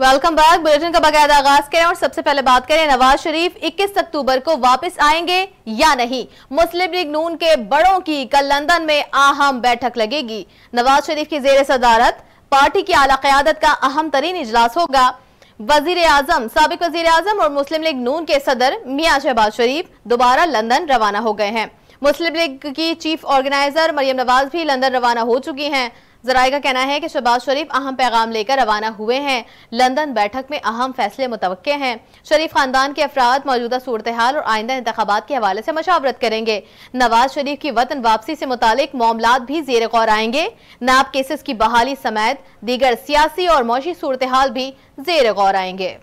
welcome back bulletin का बाकायदा आगाज करें और सबसे पहले बात करें नवाज शरीफ 21 अक्टूबर को वापस आएंगे या नहीं मुस्लिम लीग नून के बड़ों की कल लंदन में अहम बैठक लगेगी नवाज शरीफ की जेर सदारत पार्टी की आला क्यादत का अहम तरीन इजलास होगा वजीर आजम सबक वजीर आजम और मुस्लिम लीग नून के सदर मियाँ शहबाज शरीफ दोबारा लंदन रवाना हो गए हैं मुस्लिम लीग की चीफ ऑर्गेनाइजर मरियम नवाज भी लंदन रवाना हो चुकी हैं जराये का कहना है कि शहबाज शरीफ अहम पैगाम लेकर रवाना हुए हैं लंदन बैठक में अहम फैसले मुतव हैं शरीफ खानदान के अफराद मौजूदा सूरत हाल और आइंदा इंतबात के हवाले से मशावरत करेंगे नवाज शरीफ की वतन वापसी से मुतक मामला भी जेर गौर आएंगे नाब केसेस की बहाली समेत दीगर सियासी और मौशी सूरत हाल भी जेर गौर आएंगे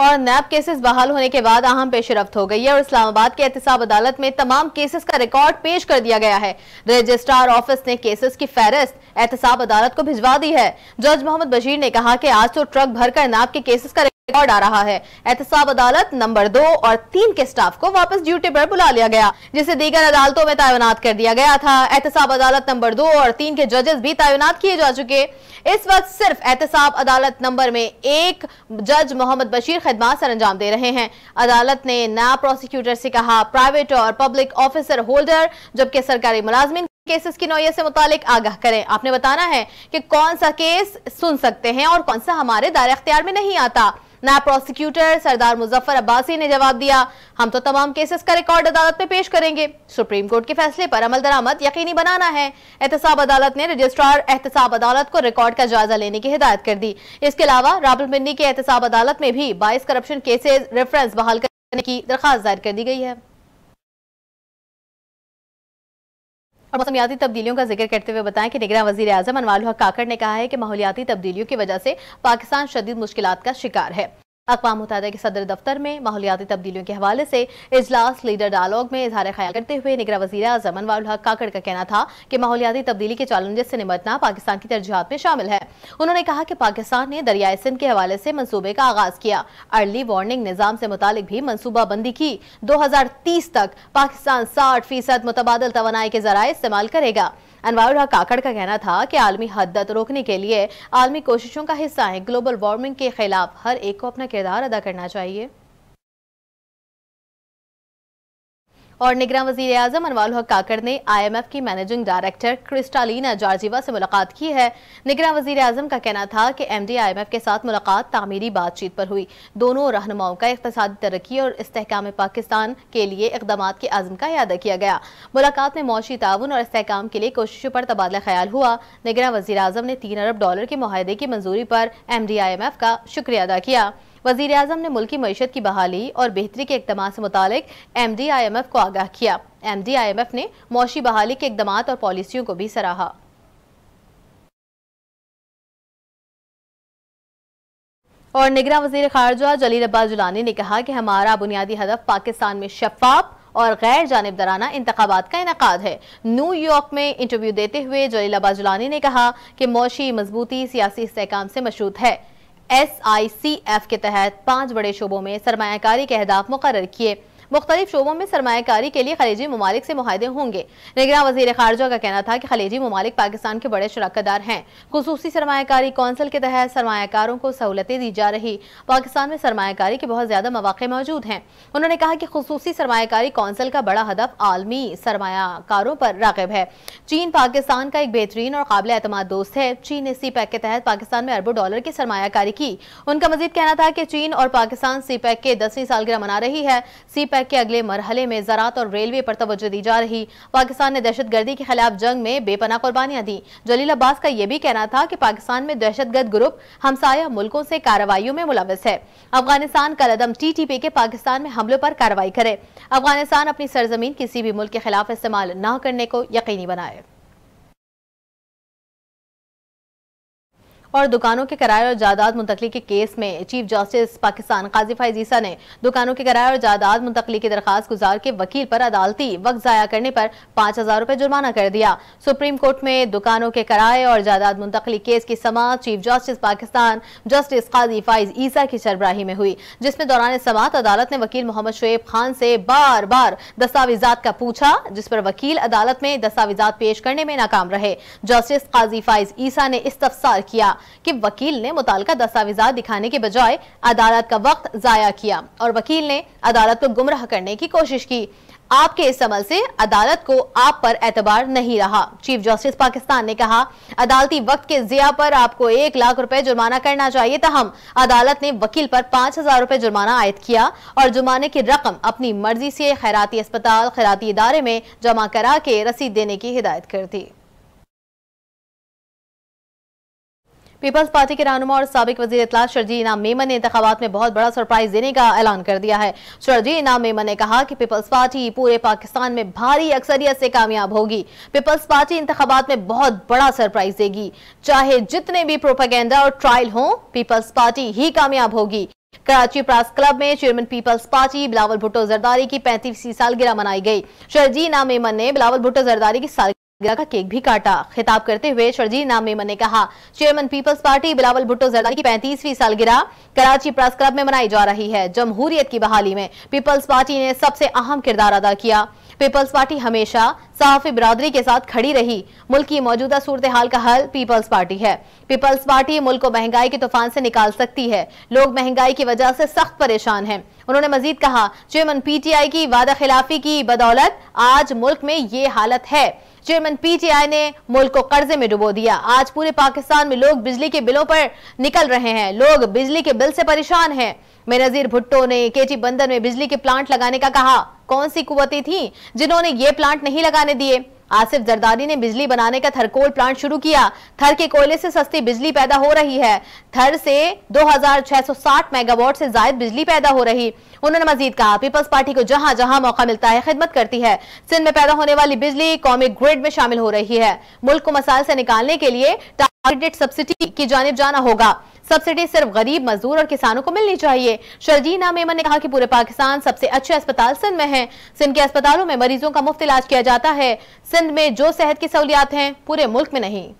और नैब केसेस बहाल होने के बाद अहम पेशरफ हो गई है और इस्लामाबाद के एहतसाब अदालत में तमाम केसेस का रिकॉर्ड पेश कर दिया गया है रजिस्ट्रार ऑफिस ने केसेस की फहरिस्त एहतसाब अदालत को भिजवा दी है जज मोहम्मद बशीर ने कहा कि आज तो ट्रक भरकर नैब के केसेस का रिकॉर्ड आ रहा है एहतसाब अदालत नंबर दो और तीन के स्टाफ को वापस ड्यूटी पर बुला लिया गया जिसे दीगर अदालतों में तैनात कर दिया गया था एहतसाब अदालत नंबर दो और तीन के जजेस भी तैनात किए जा चुके इस वक्त सिर्फ एहतसाब अदालत नंबर में एक जज मोहम्मद बशीर खदमात सर अंजाम दे रहे हैं अदालत ने नया प्रोसिक्यूटर से कहा प्राइवेट और पब्लिक ऑफिसर होल्डर जबकि सरकारी मुलाजमिन केसेस की नोयत से मुतालिक आगाह करें आपने बताना है कि कौन सा केस सुन सकते हैं और कौन सा हमारे दायरे अख्तियार में नहीं आता नायब प्रोसिक्यूटर सरदार मुजफ्फर अब्बासी ने जवाब दिया हम तो तमाम केसेस का रिकॉर्ड अदालत में पेश करेंगे सुप्रीम कोर्ट के फैसले पर अमल दरामद यकीनी बनाना है एहतसाब अदालत ने रजिस्ट्रार एहतसाब अदालत को रिकॉर्ड का जायजा लेने की हिदायत कर दी इसके अलावा राबुल मिन्नी के एहतसाब अदालत में भी बाईस करप्शन केसेज रेफरेंस बहाल करने की दरखास्त दायर कर दी गई है और मौसमियाती तब्दीलियों का जिक्र करते हुए बताएं कि निगरान वजीर अजम अनवाल काकड़ ने कहा है कि माहौलियाती तब्दीलियों की वजह से पाकिस्तान शदीद मुश्किल का शिकार है अकवा मुतहदा के सदर दफ्तर में माहौलियाती तब्दीलियों के हवाले से इजलास लीडर डायलॉग में इजहार ख्याल करते हुए निगरा वजी अजम अनवाल हक काकड़ का कहना था कि माहौलियाती तब्दीली के चैलेंजेस से निमटना पाकिस्तान की तरजीहत में शामिल है उन्होंने कहा कि पाकिस्तान ने दरियाए सिंध के हवाले से मनसूबे का आगाज किया अर्ली वार्निंग निज़ाम से मुतालिक भी मनसूबाबंदी की दो हजार तीस तक पाकिस्तान साठ फीसद मुतबादल तो के जराये इस्तेमाल करेगा अनवर काकड़ का कहना था कि आलमी हदत रोकने के लिए आलमी कोशिशों का हिस्सा है ग्लोबल वार्मिंग के खिलाफ हर एक को अपना किरदार अदा करना चाहिए और निगरान वजीर अजम अनवाल हक काकड़ ने आई एम एफ की मैनेजिंग डायरेक्टर क्रिस्टालीना जार्जीवा से मुलाकात की है निगरान वजीर अजम का कहना था कि M D I M F के साथ मुलाकात तामीरी बातचीत पर हुई दोनों रहनुमाओं का इकतदी तरक्की और इसकाम पाकिस्तान के लिए इकदाम के आजम का अदा किया गया मुलाकात में मौशी ताउन और इसकाम के लिए कोशिशों पर तबादला ख्याल हुआ निगरान वजी अजम ने तीन अरब डॉलर के माहदे की मंजूरी पर M D I M F का शुक्रिया अदा किया वजीर अजम ने मुल्की मीशत की बहाली और बेहतरी के इकदाम से मुतक M D I M F को आगाह किया M D I M F ने मौशी बहाली के इकदाम और पॉलिसियों को भी सराहा और निगरान वजीर खारजा जलील अब्बास जुलानी ने कहा कि हमारा बुनियादी हदफ पाकिस्तान में शफाफ और गैर जानबदाराना इंतबात का इनका है न्यूयॉर्क में इंटरव्यू देते हुए जलील अब्बास जुलानी ने कहा कि मौशी मजबूती सियासी इसकाम से मशरूत है एस आई सी एफ के तहत पांच बड़े शोबों में सरमाकारी के अहदाफ मुकर किए मुख्तलिफ शोबों में सरमाकारी के लिए खलीजी ममालिक से माहदे होंगे निगरान वजीर खारजा का कहना था कि खलीजी ममालिक पाकिस्तान के बड़े शराकतदार हैं खसूसी सरमाकारी कौंसिल के तहत सरमाकारों को सहूलतें दी जा रही पाकिस्तान में सरमाकारी के बहुत ज़्यादा मौाक़े मौजूद हैं उन्होंने कहा कि खसूसी सरमाकारी कौंसिल का बड़ा हदफ आलमी सरमाकारों पर रागब है चीन पाकिस्तान का एक बेहतरीन और काबिल एतम दोस्त है चीन ने सी पैक के तहत पाकिस्तान में अरबों डॉलर की सरमाकारी की उनका मजीद कहना था कि चीन और पाकिस्तान सी पैक के दसवीं सालगिरह मना रही है सी पैक तक के अगले मरहले में ज़रात और रेलवे पर तवज्जो दी जा रही पाकिस्तान ने दहशतगर्दी के खिलाफ जंग में बेपना कुर्बानियां दी जलील अब्बास का यह भी कहना था कि पाकिस्तान में दहशतगर्द ग्रुप हमसाया मुल्कों से कार्रवाई में मुलविस है अफगानिस्तान का कदम टी टी पी के पाकिस्तान में हमलों पर कार्रवाई करे अफगानिस्तान अपनी सरजमीन किसी भी मुल्क के खिलाफ इस्तेमाल न करने को यकीनी बनाए और दुकानों के किराए और जायदाद मुंतकली के केस में चीफ जस्टिस पाकिस्तान काजी फाइजीसा ने दुकानों के किराए और जायदाद मुंतकली की दरखास्त गुजार के वकील पर अदालती वक्त ज़ाया करने पर पांच हज़ार रुपए जुर्माना कर दिया सुप्रीम कोर्ट में दुकानों के किराए और जायदाद मुंतकली केस की समात chief justice Pakistan justice Qazi Faez Isa की सरबराही में हुई जिसमें दौरान समात अदालत ने वकील मोहम्मद शुएब खान से बार बार दस्तावेजात का पूछा जिस पर वकील अदालत में दस्तावेजात पेश करने में नाकाम रहे जस्टिस काजी फाइज ईसा ने इस्तफसार किया कि वकील ने मुतल दस्तावेजा दिखाने के बजाय अदालत का वक्त जाया किया और वकील ने अदालत को गुमराह करने की कोशिश की आपके इस अमल से अदालत को आप पर एतबार नहीं रहा चीफ जस्टिस पाकिस्तान ने कहा अदालती वक्त के जिया पर आपको एक लाख रुपए जुर्माना करना चाहिए तहम अदालत ने वकील पर पांच हजार रुपए जुर्माना आयद किया और जुर्माने की रकम अपनी मर्जी से खैराती अस्पताल खैराती इदारे में जमा करा के रसीद देने की हिदायत कर दी पीपल्स पार्टी के रहनुमा और सबक वजी इतला शर्जी इनाम मेमन ने इंतबात में बहुत बड़ा सरप्राइज देने का ऐलान कर दिया है शर्जी इनाम मेमन ने कहा कि पीपल्स पार्टी पूरे पाकिस्तान में भारी अक्सरियत से कामयाब होगी पीपल्स पार्टी इंतबात में बहुत बड़ा सरप्राइज देगी चाहे जितने भी प्रोपागेंडा और ट्रायल हों पीपल्स पार्टी ही कामयाब होगी कराची प्रेस क्लब में चेयरमैन पीपल्स पार्टी बिलावल भुट्टो जरदारी की पैंतीसवीं सालगिरह मनाई गई शर्जी इनाम मेमन ने बिलावल भुट्टो जरदारी की का केक भी काटा खिताब करते हुए शर्जी नाम मेमन ने कहा चेयरमैन पीपल्स पार्टी बिलावल भुट्टो जरदारी की पैंतीसवीं सालगिरह कराची प्रेस क्लब में मनाई जा रही है जमहूरियत की बहाली में पीपल्स पार्टी ने सबसे अहम किरदार अदा किया पीपल्स पार्टी हमेशा सहाफी बरदरी के साथ खड़ी रही मुल्क की मौजूदा सूरत हाल का हल पीपल्स पार्टी है पीपल्स पार्टी मुल्क को महंगाई के तूफान से निकाल सकती है लोग महंगाई की वजह से सख्त परेशान हैं उन्होंने मजीद कहा चेयरमैन पीटीआई की वादा खिलाफी की बदौलत आज मुल्क में ये हालत है चेयरमैन पीटीआई ने मुल्क को कर्जे में डुबो दिया आज पूरे पाकिस्तान में लोग बिजली के बिलों पर निकल रहे हैं लोग बिजली के बिल से परेशान है बेनजीर भुट्टो ने केटी बंदर में बिजली के प्लांट लगाने का कहा कौन सी कुवतें थी जिन्होंने ये प्लांट नहीं लगाने दिए आसिफ जरदारी ने बिजली बनाने का थरकोल प्लांट शुरू किया थर के कोयले से सस्ती बिजली पैदा हो रही है थर से 2660 मेगावाट से ज्यादा बिजली पैदा हो रही उन्होंने मजीद कहा पीपल्स पार्टी को जहां जहां मौका मिलता है खिदमत करती है सिंध में पैदा होने वाली बिजली कौमी ग्रिड में शामिल हो रही है मुल्क को मसाल से निकालने के लिए टारगेटेड सब्सिडी की जानब जाना होगा सब्सिडी सिर्फ गरीब मजदूर और किसानों को मिलनी चाहिए शर्जीना मेमन ने कहा कि पूरे पाकिस्तान सबसे अच्छे अस्पताल सिंध में है सिंध के अस्पतालों में मरीजों का मुफ्त इलाज किया जाता है सिंध में जो सेहत की सहूलियात हैं पूरे मुल्क में नहीं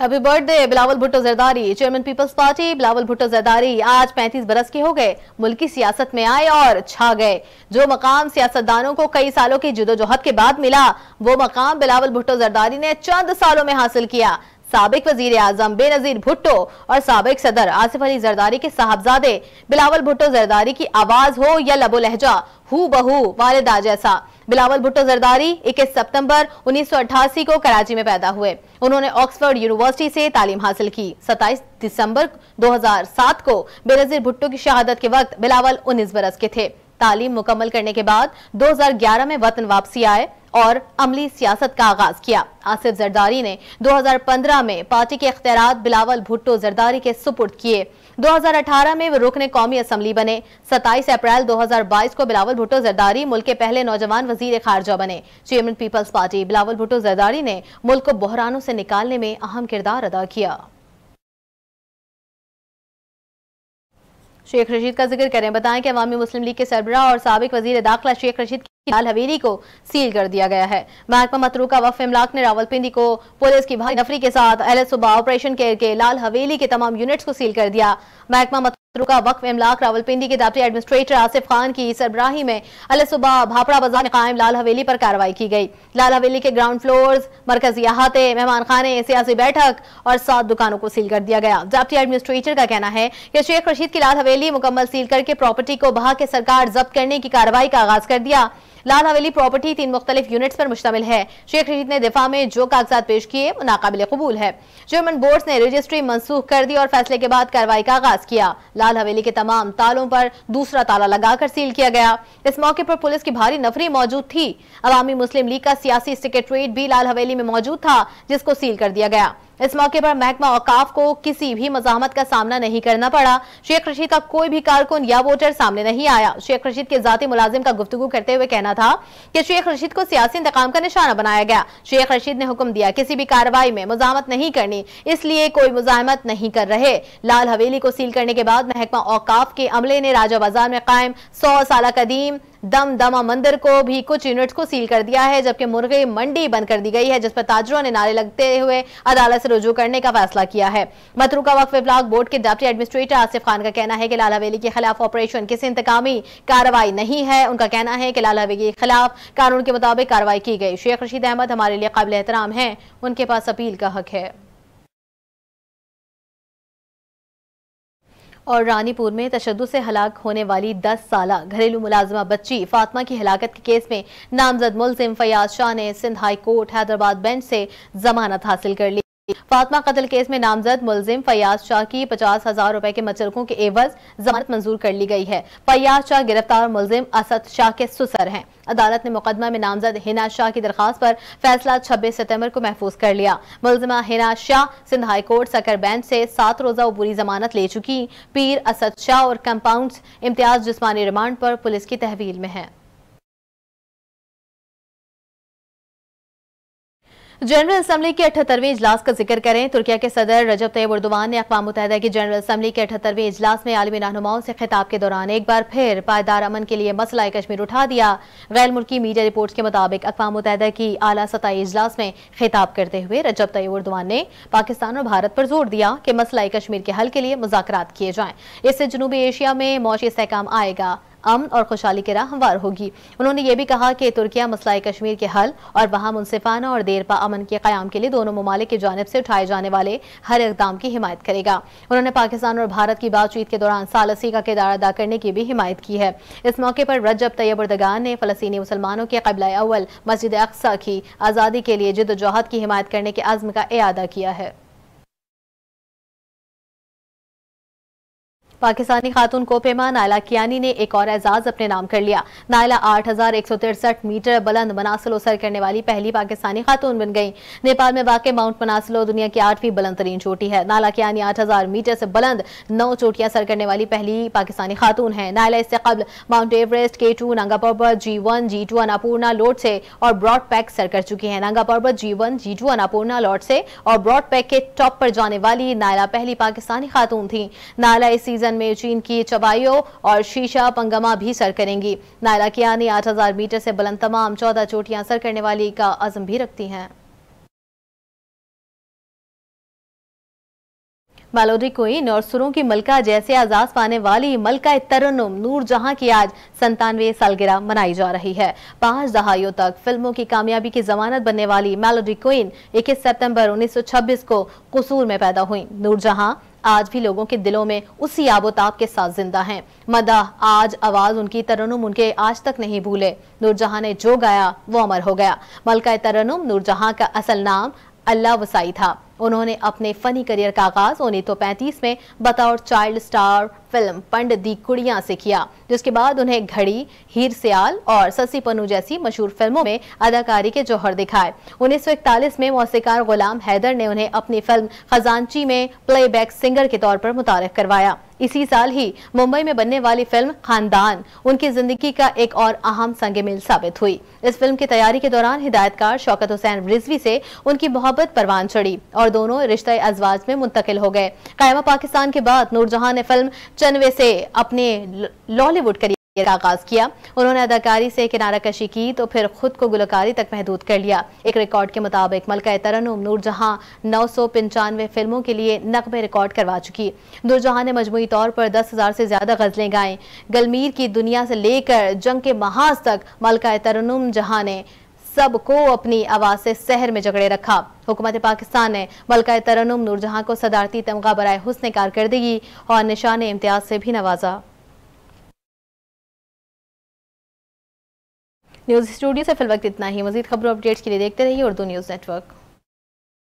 happy birthday Bilawal Bhutto Zardari chairman Peoples Party Bilawal Bhutto Zardari आज 35 बरस के हो गए मुल्की सियासत में आए और छा गए जो मकाम सियासतदानों को कई सालों की जिदोजहद के बाद मिला वो मकाम बिलावल भुट्टो जरदारी ने चंद सालों में हासिल किया सबक वजीर आजम बेनजीर भुट्टो और सबक सदर आसिफ अली जरदारी के साहबजादे बिलावल भुट्टो जरदारी की आवाज हो या लबो लहजा हु बहू वालदा जैसा बिलावल भुट्टो जरदारी इक्कीस सितंबर 1988 को कराची में पैदा हुए उन्होंने ऑक्सफोर्ड यूनिवर्सिटी से तालीम हासिल की 27 दिसंबर 2007 को बेनजीर भुट्टो की शहादत के वक्त बिलावल 19 बरस के थे तालीम मुकम्मल करने के बाद 2011 में वतन वापसी आए और अमली सियासत का आगाज किया आसिफ जरदारी ने 2015 में पार्टी के अख्तियार बिलावल भुट्टो जरदारी के सुपुर्द किए 2018 में वो रुकने कौमी असम्बली बने 27 अप्रैल 2022 को बिलावल भुट्टो जरदारी मुल्क के पहले नौजवान वजीर खारजा बने चेयरमैन पीपल्स पार्टी बिलावल भुट्टो जरदारी ने मुल्क को बहरानों से निकालने में अहम किरदार अदा किया शेख रशीद का जिक्र करें बताएं कि अवामी मुस्लिम लीग के सरबरा और सबक वजीर दाखिला शेख रशीद की लाल हवेली को सील कर दिया गया है महकमा मतरूका वफ इमलाक ने रावलपिंडी को पुलिस की भारी नफरी के साथ अहल सुबह ऑपरेशन केयर के लाल हवेली के तमाम यूनिट्स को सील कर दिया महकमा का वक्फ इमलाक रावलपिंडी के डाप्टी एडमिनिस्ट्रेटर आसिफ खान की सरबराही में अल सुबह भापड़ा बाजार में कायम लाल हवेली पर कार्रवाई की गई लाल हवेली के ग्राउंड फ्लोर्स मरकजी अहाते मेहमान खाने सियासी बैठक और सात दुकानों को सील कर दिया गया डाप्टी एडमिनिस्ट्रेटर का कहना है कि शेख रशीद की लाल हवेली मुकम्मल सील करके प्रॉपर्टी को बहा के सरकार जब्त करने की कार्रवाई का आगाज कर दिया लाल हवेली प्रॉपर्टी तीन मुख्तलिफ यूनिट्स पर मुश्तमिल है शेख रशीद ने दिफा में जो कागजात पेश किए वो कबूल है चेयरमैन बोर्ड ने रजिस्ट्री मनसूख कर दी और फैसले के बाद कार्रवाई का आगाज किया लाल हवेली के तमाम तालों पर दूसरा ताला लगाकर सील किया गया इस मौके पर पुलिस की भारी नफरी मौजूद थी अवामी मुस्लिम लीग का सियासी सेक्रेटरीट भी लाल हवेली में मौजूद था जिसको सील कर दिया गया इस मौके पर महकमा औकाफ को किसी भी मजामत का सामना नहीं करना पड़ा शेख रशीद का कोई भी कारकुन या वोटर सामने नहीं आया शेख रशीद के जाति मुलाजिम का गुफ्तु करते हुए कहना था कि शेख रशीद को सियासी इंतकाम का निशाना बनाया गया शेख रशीद ने हुक्म दिया किसी भी कार्रवाई में मुजामत नहीं करनी इसलिए कोई मुजामत नहीं कर रहे लाल हवेली को सील करने के बाद महकमा औकाफ के अमले ने राजा बाजार में कायम सौ साल कदीम दमदमा मंदिर को भी कुछ यूनिट को सील कर दिया है जबकि मुर्गी मंडी बंद कर दी गई है जिस पर ताजरों ने नारे लगते हुए अदालत से रुजू करने का फैसला किया है मतरूका वक्फ ब्लॉक बोर्ड के डेप्टी एडमिनिस्ट्रेटर आसिफ खान का कहना है कि लाल हवेली के खिलाफ ऑपरेशन किसी इंतकामी कार्रवाई नहीं है उनका कहना है कि लाल हवेली के खिलाफ कानून के मुताबिक कार्रवाई की गई शेख रशीद अहमद हमारे लिए काबिल एहतराम है उनके पास अपील का हक है और रानीपुर में तशद से हलाक होने वाली दस साल घरेलू मुलाजमा बच्ची फातमा की हलाकत के केस में नामजद मुलजिम फयाज शाह ने Sindh high court Hyderabad bench से जमानत हासिल कर ली फातमा कतल केस में नामजद मुलजिम फयाज शाह की पचास हजार रुपए के मचरकों के एवज जमानत मंजूर कर ली गई है फयाज शाह गिरफ्तार मुलजिम असद शाह के सुसर हैं अदालत ने मुकदमा में नामजद हिना शाह की दरखास्त पर फैसला छब्बीस सितम्बर को महफूज कर लिया मुलजिमा हिना शाह सिंध हाईकोर्ट सकर बेंच से सात रोजा बुरी जमानत ले चुकी पीर असद शाह और कंपाउंड इम्तियाज जिसमानी रिमांड पर पुलिस की तहवील में है जनरल असम्बली के अठहत्तरवें इजलास का जिक्र करें तुर्किया के सदर रजब तैयब उर्दवान ने अकवा मुतहदा की जनरल असम्बली के अठहत्तरवें इजलास में आलमी रहनुमाओं से खिताब के दौरान एक बार फिर पायदार अमन के लिए मसला कश्मीर उठा दिया गैर मुल्की मीडिया रिपोर्ट्स के मुताबिक अकवा मुतहदा की आला सतह इजलास में खिताब करते हुए रजब तैयब उर्दवान ने पाकिस्तान और भारत पर जोर दिया कि मसला कश्मीर के हल के लिए मुजाकर किए जाएं इससे जनूबी एशिया में मौशी सहकाम आएगा अमन और खुशहाली की राहवार होगी उन्होंने ये भी कहा कि तुर्किया मसला कश्मीर के हल और वहाँ मुनसिफाना और देरपा अमन के क्याम के लिए दोनों ममालिक की जानब से उठाए जाने वाले हर इकदाम की हिमायत करेगा उन्होंने पाकिस्तान और भारत की बातचीत के दौरान सालसी का किरदार अदा करने की भी हिमायत की है इस मौके पर रजब तैयब उर्दगान ने फलसनी मुसलमानों के कबला अव्वल मस्जिद अक्सा की आज़ादी के लिए जिदोजहद की हिमायत करने के आज़म का अदा किया है पाकिस्तानी खातून को पेमा नायला कियानी ने एक और एजाज अपने नाम कर लिया नायला आठ हजार एक सौ तिरसठ मीटर बुलंद मनासलो सर करने वाली पहली पाकिस्तानी खातून बन गई नेपाल में वाकई माउंट मनासलो दुनिया की आठवीं बुलंद तरीन चोटी है नायला कियानी आठ हजार मीटर से बुलंद नौ चोटियां सर करने वाली पहली पाकिस्तानी खातून है नायला इससे कबल Mount Everest K two Nanga Parbat G one ji to अनापूर्णा लोट से और ब्रॉड पैक सर कर चुकी है Nanga Parbat G one ji to अनापूर्णा लोट से और ब्रॉड पैक के टॉप पर जाने वाली नायला पहली पाकिस्तानी खातून थी नायला इस सीजन संगठन में चीन की चबाइयों और शीशा पंगमा भी सर करेंगी नायला किया ने 8000 मीटर से बुलंद तमाम चौदह चोटियां सर करने वाली का आजम भी रखती हैं मेलोडी क्वीन और सुरों की मलका जैसे आजाद पाने वाली मलका तरन्नम नूर जहां की आज संतानवे सालगिरह मनाई जा रही है पांच दहाइयों तक फिल्मों की कामयाबी की जमानत बनने वाली मेलोडी क्वीन 21 सितंबर 1926 को कसूर में पैदा हुई नूर जहां आज भी लोगों के दिलों में उसी आबोताब के साथ जिंदा हैं मदा आज आवाज उनकी तरनुम उनके आज तक नहीं भूले नूरजहां ने जो गाया वो अमर हो गया मलका तरनुम नूरजहां का असल नाम अल्लाह वसाई था उन्होंने अपने फनी करियर का आगाज उन्नीस सौ पैंतीस में बतौर child star film Pind Di Kudiyan से किया जिसके बाद उन्हें घड़ी हीर सियाल और ससी पन्नू जैसी मशहूर फिल्मों में अदाकारी के जौहर दिखाए उन्नीस में मौसीकार गुलाम हैदर ने उन्हें अपनी फिल्म खजानची में प्लेबैक सिंगर के तौर पर मुतारफ करवाया इसी साल ही मुंबई में बनने वाली फिल्म खानदान उनकी जिंदगी का एक और अहम संग मिल साबित हुई इस फिल्म की तैयारी के दौरान हिदायतकार शौकत हुसैन रिजवी से उनकी मोहब्बत परवान चढ़ी और दोनों रिश्ते अजवाज में मुंतकिल हो गए कायमा पाकिस्तान के बाद नूरजहां ने फिल्म चनवे से अपने लॉलीवुड करियर का आगाज किया उन्होंने अदाकारी से किनारा कशी की तो फिर खुद को गुलकारी तक महदूद कर लिया एक रिकॉर्ड के मुताबिक मलका तरन्नुम नूरजहां नौ सौ पंचानवे फिल्मों के लिए नकमे रिकॉर्ड करवा चुकी नूरजहां ने मजमू तौर पर दस हज़ार से ज़्यादा गज़लें गाएं गलमीर की दुनिया से लेकर जंग के महाज तक मलका तरन्नुम जहां ने सबको अपनी आवाज से शहर में जगड़े रखा हुकूमत पाकिस्तान ने मलकाय तरनुम नूरजहां को सदारती तमगा बरए हुसन कारकर्दगी और निशान इम्तियाज से भी नवाजा न्यूज़ स्टूडियो से फिल वक्त इतना ही मजीद खबरों अपडेट्स के लिए देखते रहिए उर्दू न्यूज़ नेटवर्क